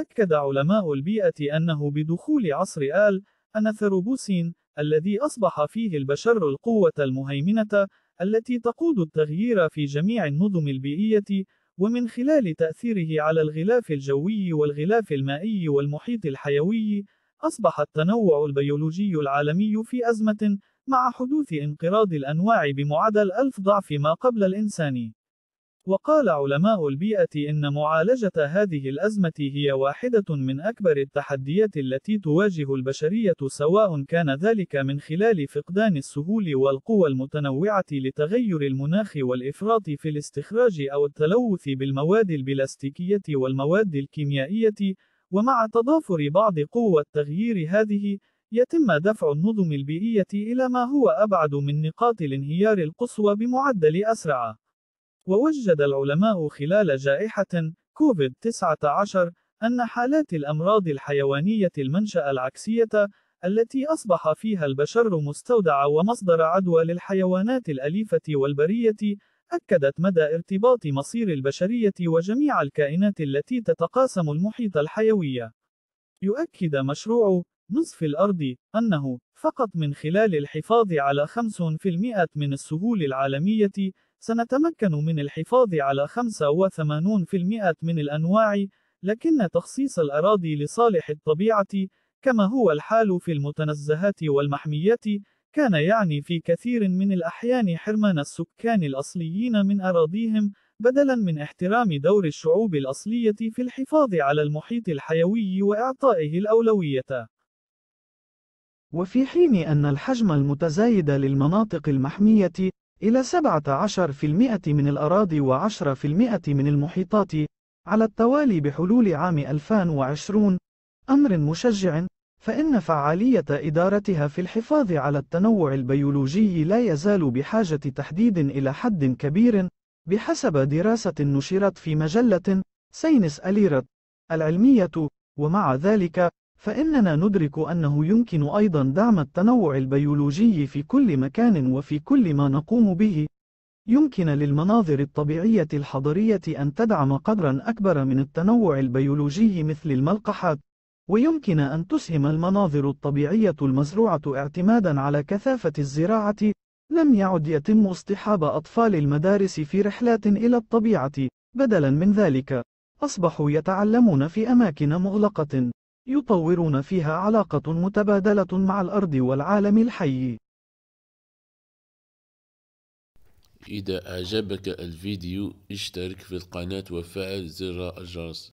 أكد علماء البيئة أنه بدخول عصر آل أنثروبوسين الذي أصبح فيه البشر القوة المهيمنة التي تقود التغيير في جميع النظم البيئية ومن خلال تأثيره على الغلاف الجوي والغلاف المائي والمحيط الحيوي أصبح التنوع البيولوجي العالمي في أزمة مع حدوث انقراض الأنواع بمعدل ألف ضعف ما قبل الإنسان وقال علماء البيئة إن معالجة هذه الأزمة هي واحدة من أكبر التحديات التي تواجه البشرية سواء كان ذلك من خلال فقدان السهول والقوى المتنوعة لتغير المناخ والإفراط في الاستخراج أو التلوث بالمواد البلاستيكية والمواد الكيميائية، ومع تضافر بعض قوى التغيير هذه، يتم دفع النظم البيئية إلى ما هو أبعد من نقاط الانهيار القصوى بمعدل أسرع. ووجد العلماء خلال جائحة كوفيد-19 أن حالات الأمراض الحيوانية المنشأ العكسية التي أصبح فيها البشر مستودع ومصدر عدوى للحيوانات الأليفة والبرية أكدت مدى ارتباط مصير البشرية وجميع الكائنات التي تتقاسم المحيط الحيوية. يؤكد مشروع نصف الأرض أنه فقط من خلال الحفاظ على 5% من السهول العالمية سنتمكن من الحفاظ على 85% من الأنواع، لكن تخصيص الأراضي لصالح الطبيعة، كما هو الحال في المتنزهات والمحميات، كان يعني في كثير من الأحيان حرمان السكان الأصليين من أراضيهم، بدلاً من احترام دور الشعوب الأصلية في الحفاظ على المحيط الحيوي وإعطائه الأولوية. وفي حين أن الحجم المتزايد للمناطق المحمية إلى 17% من الأراضي و10% من المحيطات على التوالي بحلول عام 2020 أمر مشجع فإن فعالية إدارتها في الحفاظ على التنوع البيولوجي لا يزال بحاجة تحديد إلى حد كبير بحسب دراسة نشرت في مجلة سينس أليرت العلمية ومع ذلك فإننا ندرك أنه يمكن أيضا دعم التنوع البيولوجي في كل مكان وفي كل ما نقوم به يمكن للمناظر الطبيعية الحضرية أن تدعم قدرا أكبر من التنوع البيولوجي مثل الملقحات ويمكن أن تسهم المناظر الطبيعية المزروعة اعتمادا على كثافة الزراعة لم يعد يتم اصطحاب أطفال المدارس في رحلات إلى الطبيعة بدلا من ذلك أصبحوا يتعلمون في أماكن مغلقة يطورون فيها علاقة متبادلة مع الأرض والعالم الحي إذا أعجبك الفيديو اشترك في القناة وفعل زر الجرس